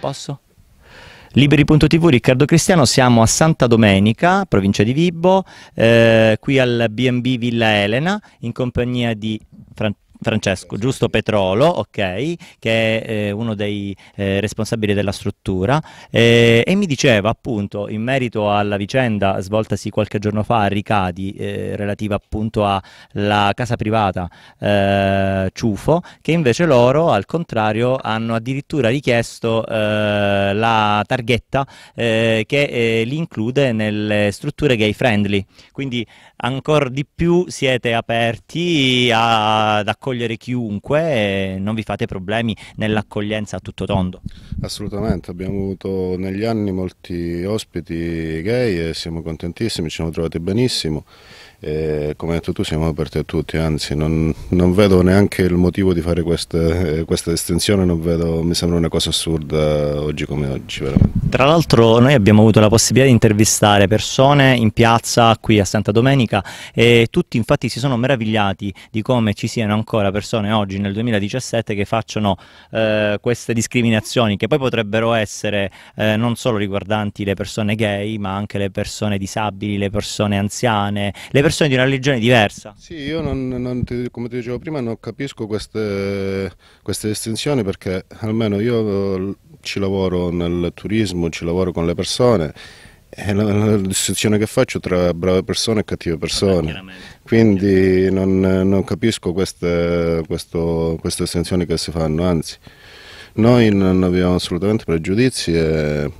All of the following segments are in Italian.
posso? Liberi.tv, Riccardo Cristiano, siamo a Santa Domenica, provincia di Vibbo, eh, qui al BB Villa Elena, in compagnia di Francesco. Francesco, giusto Petrolo, ok, che è eh, uno dei eh, responsabili della struttura, eh, e mi diceva appunto in merito alla vicenda svoltasi qualche giorno fa a Ricadi, eh, relativa appunto alla casa privata eh, Ciufo, che invece loro al contrario hanno addirittura richiesto eh, la targhetta che li include nelle strutture gay friendly, quindi ancora di più siete aperti ad accogliere accogliere chiunque, non vi fate problemi nell'accoglienza a tutto tondo? Assolutamente, abbiamo avuto negli anni molti ospiti gay e siamo contentissimi, ci siamo trovati benissimo. Eh, come hai detto tu siamo aperti a tutti, anzi non, non vedo neanche il motivo di fare queste, questa estensione, vedo, mi sembra una cosa assurda oggi come oggi. Veramente. Tra l'altro noi abbiamo avuto la possibilità di intervistare persone in piazza qui a Santa Domenica e tutti infatti si sono meravigliati di come ci siano ancora persone oggi nel 2017 che facciano eh, queste discriminazioni che poi potrebbero essere eh, non solo riguardanti le persone gay ma anche le persone disabili, le persone anziane, le persone persone di una religione diversa. Sì, io non, non ti, come ti dicevo prima non capisco queste, queste estensioni perché almeno io eh, ci lavoro nel turismo, ci lavoro con le persone e la, la, distinzione che faccio tra brave persone e cattive persone. Quindi non, non capisco queste, questo, queste estensioni che si fanno, anzi, noi non abbiamo assolutamente pregiudizi e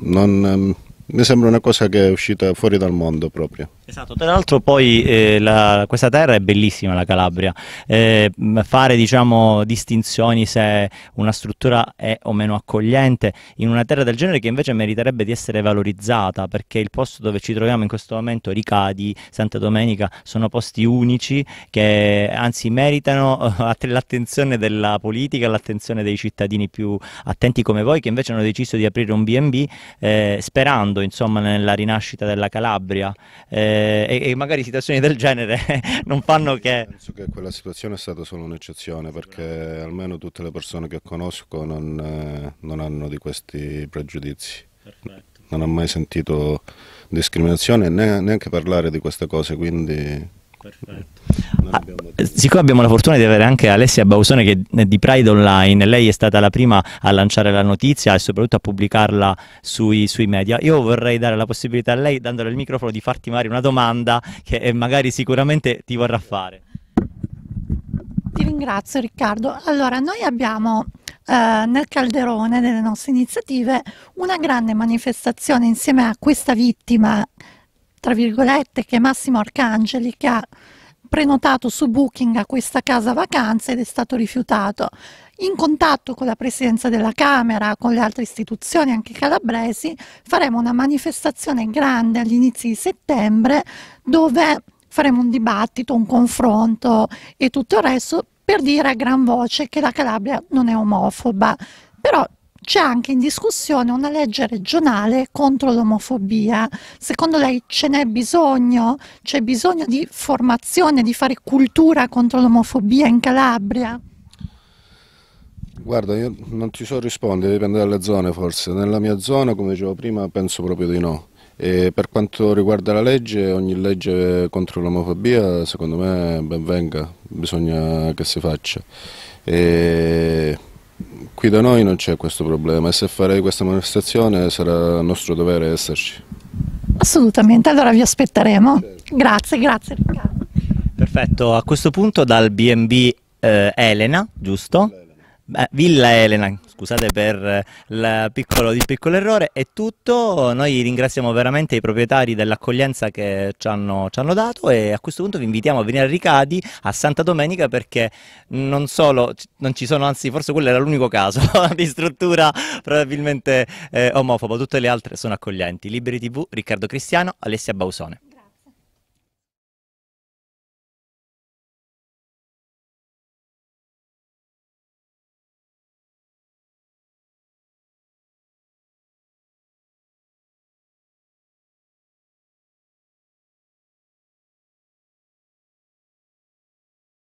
non, ehm, mi sembra una cosa che è uscita fuori dal mondo proprio. Esatto, tra l'altro poi eh, la, questa terra è bellissima, la Calabria, eh, fare diciamo distinzioni se una struttura è o meno accogliente in una terra del genere che invece meriterebbe di essere valorizzata perché il posto dove ci troviamo in questo momento, Ricadi, Santa Domenica, sono posti unici che anzi meritano eh, l'attenzione della politica, l'attenzione dei cittadini più attenti come voi che invece hanno deciso di aprire un B&B eh, sperando insomma, nella rinascita della Calabria eh, e, e, magari situazioni del genere non fanno che... Penso che quella situazione è stata solo un'eccezione perché almeno tutte le persone che conosco non, eh, non hanno di questi pregiudizi. Perfetto. Non ho mai sentito discriminazione neanche parlare di queste cose, quindi Perfetto. Ah, abbiamo... Eh, siccome abbiamo la fortuna di avere anche Alessia Bausone che è di Pride Online, lei è stata la prima a lanciare la notizia e soprattutto a pubblicarla sui, sui media, io vorrei dare la possibilità a lei, dandole il microfono, di farti magari una domanda che eh, magari sicuramente ti vorrà fare. Ti ringrazio Riccardo. Allora, noi abbiamo eh, nel calderone delle nostre iniziative una grande manifestazione insieme a questa vittima tra virgolette, che Massimo Arcangeli, che ha prenotato su Booking a questa casa vacanza ed è stato rifiutato. In contatto con la Presidenza della Camera, con le altre istituzioni, anche calabresi, faremo una manifestazione grande agli inizi di settembre dove faremo un dibattito, un confronto e tutto il resto per dire a gran voce che la Calabria non è omofoba. Però c'è anche in discussione una legge regionale contro l'omofobia. Secondo lei ce n'è bisogno? C'è bisogno di formazione, di fare cultura contro l'omofobia in Calabria? Guarda, io non ti so rispondere, dipende dalle zone forse. Nella mia zona, come dicevo prima, penso proprio di no. E per quanto riguarda la legge, ogni legge contro l'omofobia, secondo me, ben venga, bisogna che si faccia. E qui da noi non c'è questo problema e se farei questa manifestazione sarà nostro dovere esserci. Assolutamente, allora vi aspetteremo. Certo. Grazie, grazie Riccardo. Perfetto, a questo punto dal BB eh, Elena, giusto? Elena. Eh, Villa Elena, scusate per eh, piccolo, il piccolo errore, è tutto, noi ringraziamo veramente i proprietari dell'accoglienza che ci hanno, ci hanno, dato e a questo punto vi invitiamo a venire a Ricadi a Santa Domenica perché non solo, non ci sono, anzi forse quello era l'unico caso di struttura probabilmente eh, omofoba, tutte le altre sono accoglienti. Liberi TV, Riccardo Cristiano, Alessia Bausone.